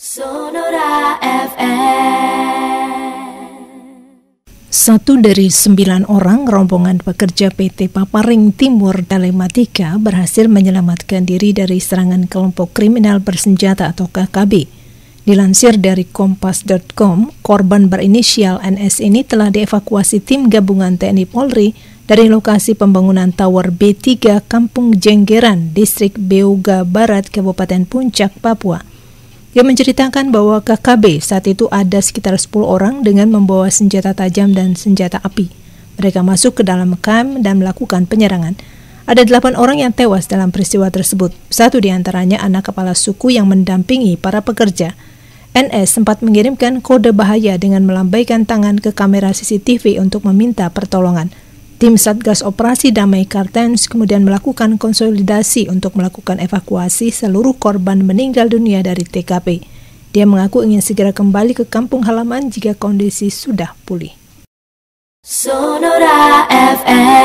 Sonora satu dari sembilan orang rombongan pekerja PT Paparing Timur Telematika berhasil menyelamatkan diri dari serangan kelompok kriminal bersenjata atau KKB. Dilansir dari kompas.com, korban berinisial NS ini telah dievakuasi tim gabungan TNI Polri dari lokasi pembangunan Tower B3 Kampung Jenggeran, Distrik Beuga Barat, Kabupaten Puncak, Papua yang menceritakan bahwa KKB saat itu ada sekitar 10 orang dengan membawa senjata tajam dan senjata api. Mereka masuk ke dalam kamp dan melakukan penyerangan. Ada delapan orang yang tewas dalam peristiwa tersebut. Satu di antaranya anak kepala suku yang mendampingi para pekerja. NS sempat mengirimkan kode bahaya dengan melambaikan tangan ke kamera CCTV untuk meminta pertolongan. Tim Satgas Operasi Damai Kartens kemudian melakukan konsolidasi untuk melakukan evakuasi seluruh korban meninggal dunia dari TKP. Dia mengaku ingin segera kembali ke kampung halaman jika kondisi sudah pulih. Sonora FM